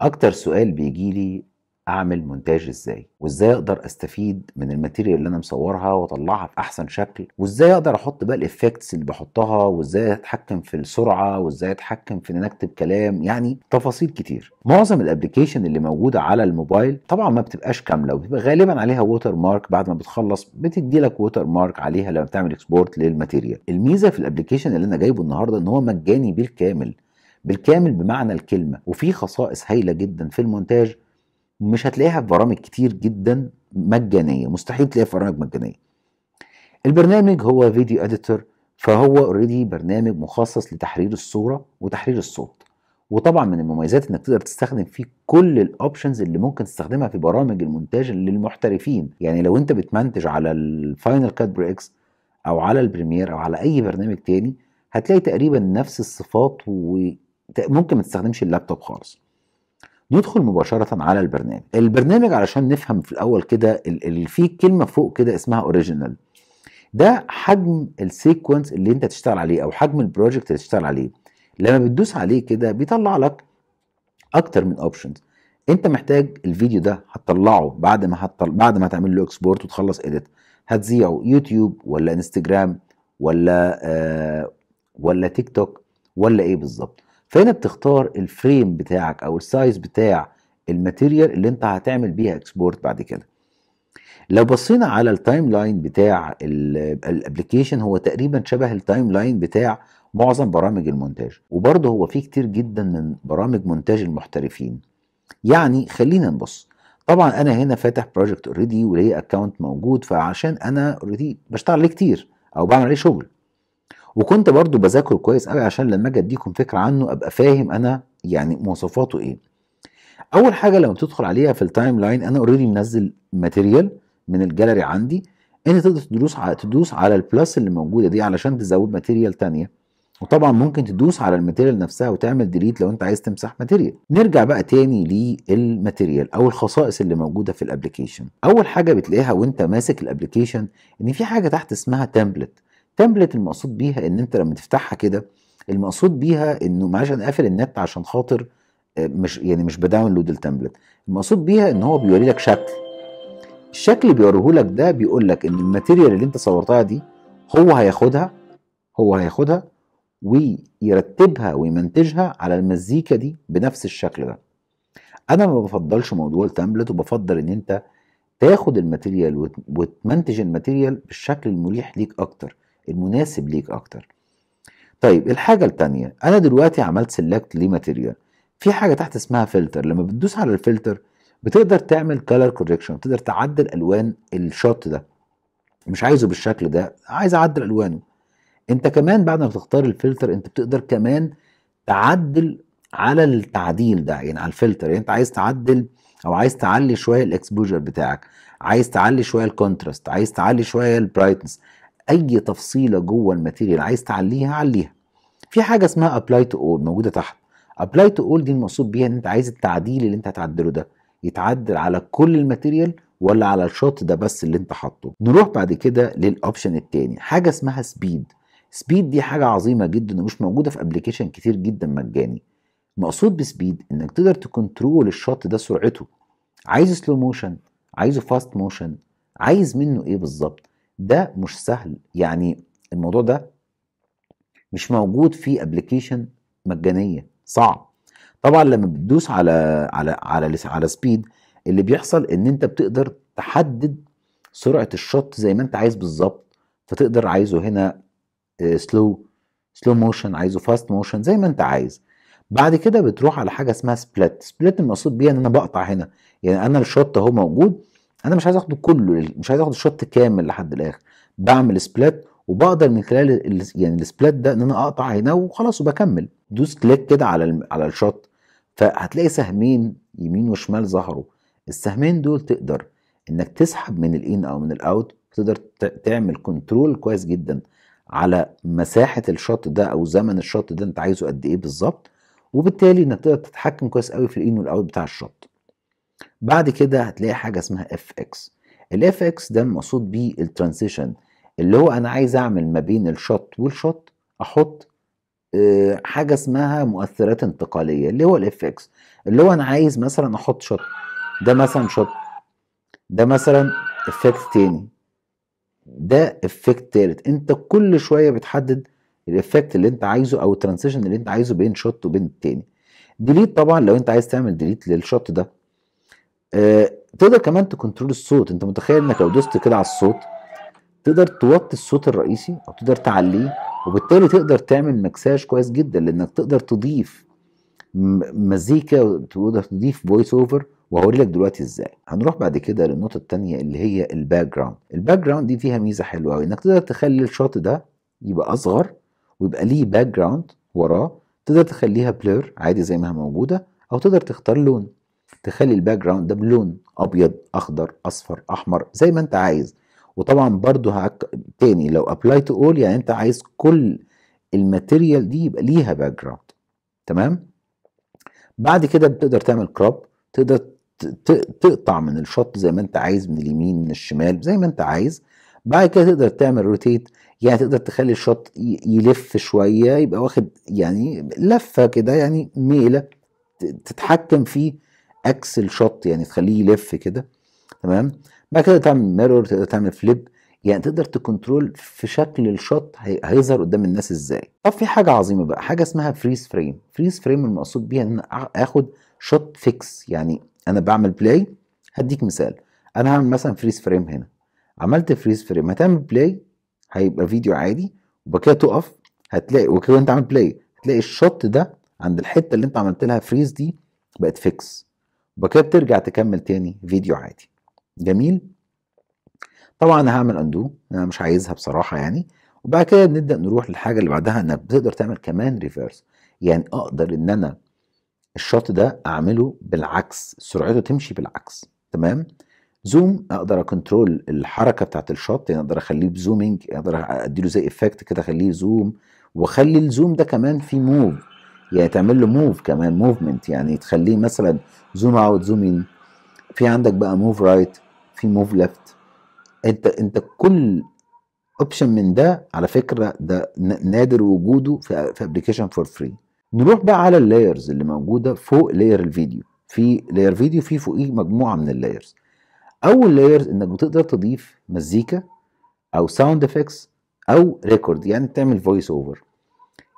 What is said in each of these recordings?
اكتر سؤال بيجي لي اعمل مونتاج ازاي وازاي اقدر استفيد من الماتيريال اللي انا مصورها واطلعها في احسن شكل وازاي اقدر احط بقى الايفكتس اللي بحطها وازاي اتحكم في السرعه وازاي اتحكم في ان اكتب كلام يعني تفاصيل كتير معظم الابلكيشن اللي موجوده على الموبايل طبعا ما بتبقاش كامله وبتبقى غالبا عليها ووتر مارك بعد ما بتخلص بتدي لك ووتر مارك عليها لما بتعمل اكسبورت للماتيريال الميزه في الابلكيشن اللي انا جايبه النهارده ان هو مجاني بالكامل بالكامل بمعنى الكلمه وفي خصائص هايله جدا في المونتاج مش هتلاقيها في برامج كتير جدا مجانيه مستحيل تلاقيها في برامج مجانيه البرنامج هو فيديو اديتور فهو اوريدي برنامج مخصص لتحرير الصوره وتحرير الصوت وطبعا من المميزات انك تقدر تستخدم فيه كل الاوبشنز اللي ممكن تستخدمها في برامج المونتاج للمحترفين يعني لو انت بتمنتج على الفاينل كات بريكس اكس او على البريمير او على اي برنامج تاني هتلاقي تقريبا نفس الصفات و ممكن ما تستخدمش اللابتوب خالص ندخل مباشرة على البرنامج البرنامج علشان نفهم في الأول كده اللي فيه كلمة فوق كده اسمها اوريجينال ده حجم السيكونس اللي انت تشتغل عليه او حجم البروجكت اللي تشتغل عليه لما بتدوس عليه كده بيطلع لك اكتر من اوبشنز انت محتاج الفيديو ده هتطلعه بعد ما هتطل... بعد ما هتعمل له اكسبورت وتخلص اديت هتذيعه يوتيوب ولا انستجرام ولا آه ولا تيك توك ولا ايه بالظبط فهنا بتختار الفريم بتاعك او السايز بتاع الماتيريال اللي انت هتعمل بيها اكسبورت بعد كده لو بصينا على التايم لاين بتاع الابلكيشن هو تقريبا شبه التايم لاين بتاع معظم برامج المونتاج وبرضه هو فيه كتير جدا من برامج مونتاج المحترفين يعني خلينا نبص طبعا انا هنا فاتح بروجكت اوريدي وليه اكونت موجود فعشان انا اوريدي بشتغل عليه كتير او بعمل عليه شغل وكنت برضو بذاكره كويس قوي عشان لما اجي اديكم فكره عنه ابقى فاهم انا يعني مواصفاته ايه اول حاجه لما بتدخل عليها في التايم لاين انا اوريدي منزل ماتيريال من الجاليري عندي ان تقدر تدوس على تدوس على البلس اللي موجوده دي علشان تزود ماتيريال تانية وطبعا ممكن تدوس على الماتيريال نفسها وتعمل ديليت لو انت عايز تمسح ماتيريال نرجع بقى تاني للماتيريال او الخصائص اللي موجوده في الابلكيشن اول حاجه بتلاقيها وانت ماسك الابلكيشن ان في حاجه تحت اسمها تمبلت تمبلت المقصود بيها ان انت لما تفتحها كده المقصود بيها انه معلش انا قافل النت عشان خاطر آه، مش يعني مش بداونلود التمبلت المقصود بيها ان هو بيوري لك شكل الشكل اللي بيوريه لك ده بيقول لك ان الماتيريال اللي انت صورتها دي هو هياخدها هو هياخدها ويرتبها ويمنتجها على المزيكا دي بنفس الشكل ده انا ما بفضلش موضوع التمبلت وبفضل ان انت تاخد الماتيريال وتمنتج الماتيريال بالشكل المريح ليك اكتر المناسب ليك اكتر طيب الحاجة التانية انا دلوقتي عملت سيلكت لماتيريال في حاجة تحت اسمها فلتر لما بتدوس على الفلتر بتقدر تعمل كلر كوريكشن بتقدر تعدل الوان الشوت ده مش عايزه بالشكل ده عايز اعدل الوانه انت كمان بعد ما تختار الفلتر انت بتقدر كمان تعدل على التعديل ده يعني على الفلتر يعني انت عايز تعدل او عايز تعلي شويه الاكسبوجر بتاعك عايز تعلي شويه الكونتراست عايز تعلي شويه البرايتنس اي تفصيله جوه الماتيريال عايز تعليها عليها في حاجه اسمها ابلاي تو اول موجوده تحت ابلاي تو اول دي المقصود بيها ان انت عايز التعديل اللي انت هتعدله ده يتعدل على كل الماتيريال ولا على الشوت ده بس اللي انت حاطه نروح بعد كده للاوبشن الثاني حاجه اسمها سبيد سبيد دي حاجه عظيمه جدا ومش موجوده في ابلكيشن كتير جدا مجاني مقصود بسبيد انك تقدر تكنترول الشوت ده سرعته عايزه سلو موشن عايزه فاست موشن عايز منه ايه بالظبط ده مش سهل يعني الموضوع ده مش موجود في ابلكيشن مجانيه صعب طبعا لما بتدوس على على على على سبيد اللي بيحصل ان انت بتقدر تحدد سرعه الشط زي ما انت عايز بالظبط فتقدر عايزه هنا سلو سلو موشن عايزه فاست موشن زي ما انت عايز بعد كده بتروح على حاجه اسمها سبلت سبلت المقصود بيها ان انا بقطع هنا يعني انا الشط اهو موجود انا مش عايز اخده كله مش عايز اخد الشوت كامل لحد الاخر بعمل سبلات وبقدر من خلال يعني السبلات ده ان انا اقطع هنا وخلاص وبكمل دوس كليك كده على على الشوت فهتلاقي سهمين يمين وشمال ظهروا السهمين دول تقدر انك تسحب من الان او من الاوت تقدر تعمل كنترول كويس جدا على مساحه الشوت ده او زمن الشوت ده انت عايزه قد ايه بالظبط وبالتالي انك تقدر تتحكم كويس قوي في الان والاوت بتاع الشوت بعد كده هتلاقي حاجه اسمها اف اكس الاف اكس ده المقصود بيه الترانزيشن اللي هو انا عايز اعمل ما بين الشط والشط احط آه، حاجه اسمها مؤثرات انتقاليه اللي هو الاف اكس اللي هو انا عايز مثلا احط شط ده مثلا شط ده مثلا افكت تاني ده افكت تالت انت كل شويه بتحدد الافكت اللي انت عايزه او الترانزيشن اللي انت عايزه بين شوت وبين التاني ديليت طبعا لو انت عايز تعمل ديليت للشوت ده آه، تقدر كمان تكنترول الصوت انت متخيل انك لو دوست كده على الصوت تقدر توطي الصوت الرئيسي او تقدر تعليه وبالتالي تقدر تعمل مكساج كويس جدا لانك تقدر تضيف مزيكا وتقدر تضيف فويس اوفر وهوري لك دلوقتي ازاي هنروح بعد كده للنقطه الثانيه اللي هي الباك جراوند الباك جراوند دي فيها ميزه حلوه انك تقدر تخلي الشوت ده يبقى اصغر ويبقى ليه باك جراوند وراه تقدر تخليها بلور عادي زي ما هي موجوده او تقدر تختار لون تخلي الباك جراوند ده بلون ابيض اخضر اصفر احمر زي ما انت عايز وطبعا برضو هك... تاني لو ابلاي تو اول يعني انت عايز كل الماتيريال دي يبقى ليها باك جراوند تمام بعد كده بتقدر تعمل كروب تقدر تقطع من الشط زي ما انت عايز من اليمين من الشمال زي ما انت عايز بعد كده تقدر تعمل روتيت يعني تقدر تخلي الشط يلف شويه يبقى واخد يعني لفه كده يعني ميله تتحكم فيه اكسل شوت يعني تخليه يلف كده تمام بعد كده تعمل ميرور تقدر تعمل فليب يعني تقدر تكنترول في شكل الشوت هيظهر قدام الناس ازاي طب في حاجه عظيمه بقى حاجه اسمها فريز فريم فريز فريم المقصود بيها ان انا اخد شوت فيكس يعني انا بعمل بلاي هديك مثال انا هعمل مثلا فريز فريم هنا عملت فريز فريم هتعمل بلاي هيبقى فيديو عادي وبعد كده تقف هتلاقي وكده انت عامل بلاي هتلاقي الشوت ده عند الحته اللي انت عملت لها فريز دي بقت فيكس وبكده بترجع تكمل تاني فيديو عادي جميل طبعا هعمل اندو انا مش عايزها بصراحه يعني وبعد كده بنبدا نروح للحاجه اللي بعدها انك بتقدر تعمل كمان ريفيرس يعني اقدر ان انا الشوت ده اعمله بالعكس سرعته تمشي بالعكس تمام زوم اقدر اكنترول الحركه بتاعت الشوت يعني اقدر اخليه بزومينج اقدر اديله زي افكت كده اخليه زوم واخلي الزوم ده كمان فيه موف يعني تعمل له موف كمان موفمنت يعني تخليه مثلا زوم اوت زوم ان في عندك بقى موف رايت في موف ليفت انت انت كل اوبشن من ده على فكره ده نادر وجوده في في ابلكيشن فور فري نروح بقى على اللايرز اللي موجوده فوق لاير الفيديو في لاير فيديو في فوقيه مجموعه من اللايرز اول لايرز انك بتقدر تضيف مزيكا او ساوند افكتس او ريكورد يعني تعمل فويس اوفر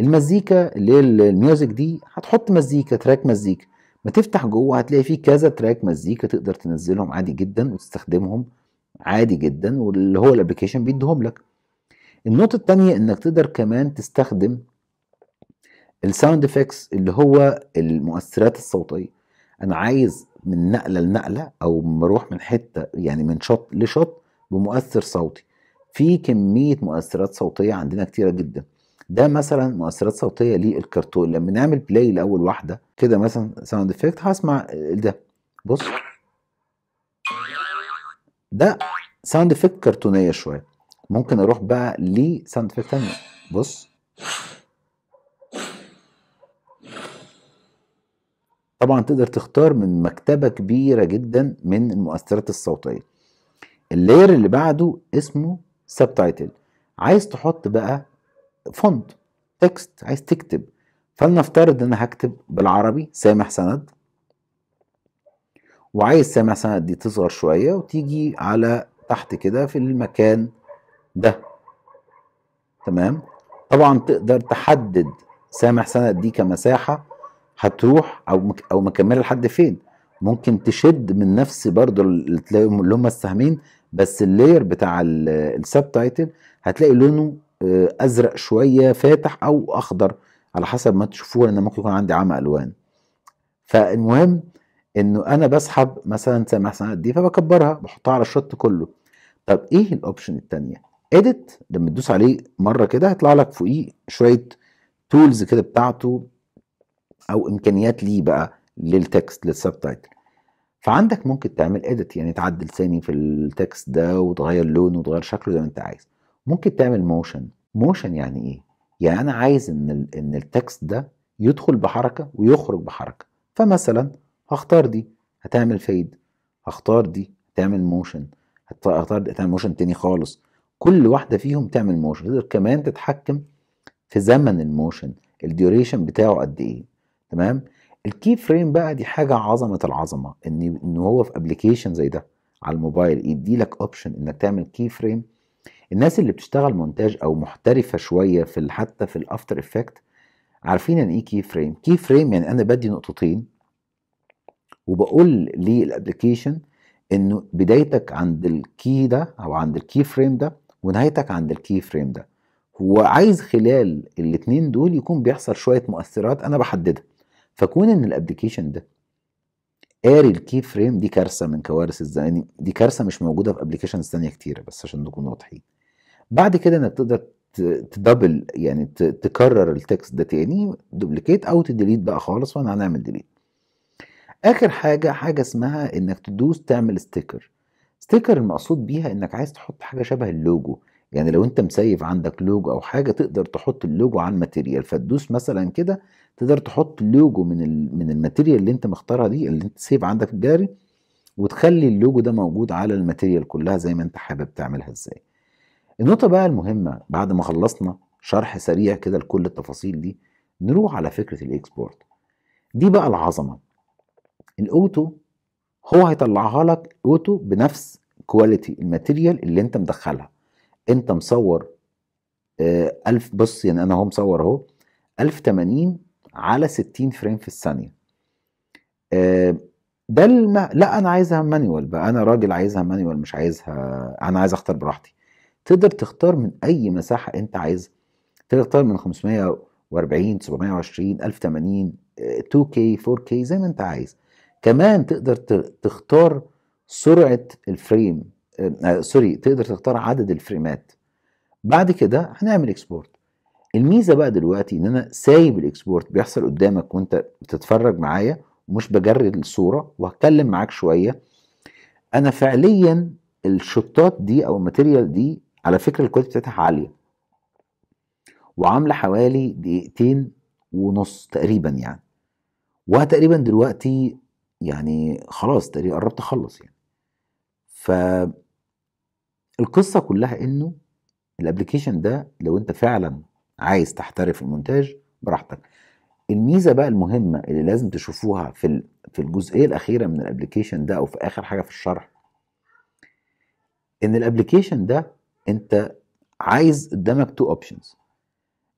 المزيكا اللي هي الميوزك دي هتحط مزيكا تراك مزيكا ما تفتح جوه هتلاقي فيه كذا تراك مزيكا تقدر تنزلهم عادي جدا وتستخدمهم عادي جدا واللي هو الابلكيشن بيديهم لك النقطة الثانيه انك تقدر كمان تستخدم الساوند افكتس اللي هو المؤثرات الصوتية انا عايز من نقلة لنقلة او بروح من حتة يعني من شط لشط بمؤثر صوتي في كمية مؤثرات صوتية عندنا كتيرة جدا ده مثلا مؤثرات صوتيه للكرتون لما نعمل بلاي لاول واحده كده مثلا ساوند افكت هسمع ده بص ده ساوند افكت كرتونيه شويه ممكن اروح بقى لساوند افكت ثانيه بص طبعا تقدر تختار من مكتبه كبيره جدا من المؤثرات الصوتيه اللير اللي بعده اسمه سبتايتل عايز تحط بقى فونت تكست عايز تكتب فلنفترض ان هكتب بالعربي سامح سند وعايز سامح سند دي تصغر شويه وتيجي على تحت كده في المكان ده تمام طبعا تقدر تحدد سامح سند دي كمساحه هتروح او مك او مكمله لحد فين ممكن تشد من نفس برضو اللي هم السهمين بس اللاير بتاع السب تايتل هتلاقي لونه آه، ازرق شويه فاتح او اخضر على حسب ما تشوفوه لان ممكن يكون عندي عمى الوان فالمهم انه انا بسحب مثلا سامح سماعات دي فبكبرها بحطها على الشط كله طب ايه الاوبشن الثانيه اديت لما تدوس عليه مره كده هيطلع لك فوقيه شويه تولز كده بتاعته او امكانيات ليه بقى للتكست للسبتايتل فعندك ممكن تعمل اديت يعني تعدل ثاني في التكست ده وتغير لونه وتغير شكله زي ما انت عايز ممكن تعمل موشن موشن يعني ايه يعني انا عايز ان ان التكست ده يدخل بحركه ويخرج بحركه فمثلا هختار دي هتعمل فيد هختار دي تعمل موشن هختار دي تعمل موشن تاني خالص كل واحده فيهم تعمل موشن تقدر كمان تتحكم في زمن الموشن الديوريشن بتاعه قد ايه تمام الكي فريم بقى دي حاجه عظمه العظمه ان ان هو في ابلكيشن زي ده على الموبايل يدي لك اوبشن انك تعمل كي فريم الناس اللي بتشتغل مونتاج او محترفه شويه في حتى في الافتر افكت عارفين يعني ايه كي فريم كي فريم يعني انا بدي نقطتين وبقول للابلكيشن انه بدايتك عند الكي ده او عند الكي فريم ده ونهايتك عند الكي فريم ده هو عايز خلال الاثنين دول يكون بيحصل شويه مؤثرات انا بحددها فكون ان الابلكيشن ده قاري الكي فريم دي كارثه من كوارث الزمان يعني دي كارثه مش موجوده في ابلكيشنز ثانيه كتيره بس عشان نكون واضحين بعد كده انك تقدر تدبل يعني تكرر التكست ده تاني دوبليكيت او تديليت بقى خالص وانا هنعمل ديليت اخر حاجه حاجه اسمها انك تدوس تعمل ستيكر ستيكر المقصود بيها انك عايز تحط حاجه شبه اللوجو يعني لو انت مسيف عندك لوجو او حاجه تقدر تحط اللوجو على الماتيريال فتدوس مثلا كده تقدر تحط لوجو من ال... من الماتيريال اللي انت مختارها دي اللي انت سيف عندك في الجاري وتخلي اللوجو ده موجود على الماتيريال كلها زي ما انت حابب تعملها ازاي النقطة بقى المهمة بعد ما خلصنا شرح سريع كده لكل التفاصيل دي نروح على فكرة الاكسبورت دي بقى العظمة الاوتو هو هيطلعها لك اوتو بنفس كواليتي الماتيريال اللي انت مدخلها انت مصور آه، ألف بص يعني انا اهو مصور اهو 1080 على 60 فريم في الثانية آه، ده لا انا عايزها مانيوال بقى انا راجل عايزها مانيوال مش عايزها انا عايز اختار براحتي تقدر تختار من اي مساحه انت عايزها تقدر تختار من 540 720 1080 2K 4K زي ما انت عايز كمان تقدر تختار سرعه الفريم آه، آه، سوري تقدر تختار عدد الفريمات بعد كده هنعمل اكسبورت الميزه بقى دلوقتي ان انا سايب الاكسبورت بيحصل قدامك وانت بتتفرج معايا ومش بجري الصوره وهتكلم معاك شويه انا فعليا الشطات دي او الماتيريال دي على فكرة الكواليتي بتاعتها عالية وعاملة حوالي دقيقتين ونص تقريبا يعني وتقريبا دلوقتي يعني خلاص تقريبا قربت اخلص يعني ف القصة كلها انه الابلكيشن ده لو انت فعلا عايز تحترف المونتاج براحتك الميزه بقى المهمه اللي لازم تشوفوها في في الجزئيه الاخيره من الابلكيشن ده او في اخر حاجه في الشرح ان الابلكيشن ده انت عايز قدامك تو اوبشنز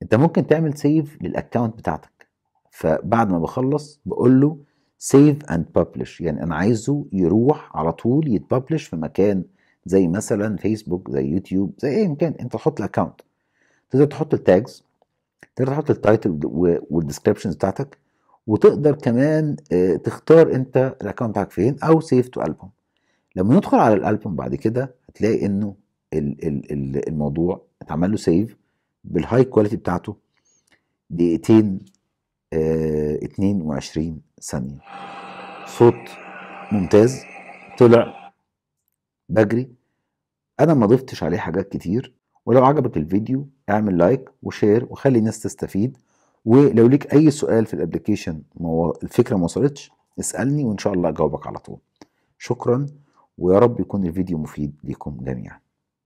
انت ممكن تعمل سيف للاكونت بتاعتك فبعد ما بخلص بقول له سيف اند ببلش يعني انا عايزه يروح على طول يتببلش في مكان زي مثلا فيسبوك زي يوتيوب زي اي مكان انت تحط الاكونت تقدر تحط التاجز تقدر تحط التايتل والديسكربشنز بتاعتك وتقدر كمان آه، تختار انت الاكونت بتاعك فين او سيف تو البوم لما ندخل على الالبوم بعد كده هتلاقي انه الموضوع اتعمل له سيف بالهاي كواليتي بتاعته دقيقتين اه 22 ثانيه صوت ممتاز طلع بجري انا ما ضفتش عليه حاجات كتير ولو عجبك الفيديو اعمل لايك وشير وخلي الناس تستفيد ولو ليك اي سؤال في الابلكيشن الفكره ما وصلتش اسالني وان شاء الله اجاوبك على طول شكرا ويا رب يكون الفيديو مفيد ليكم جميعا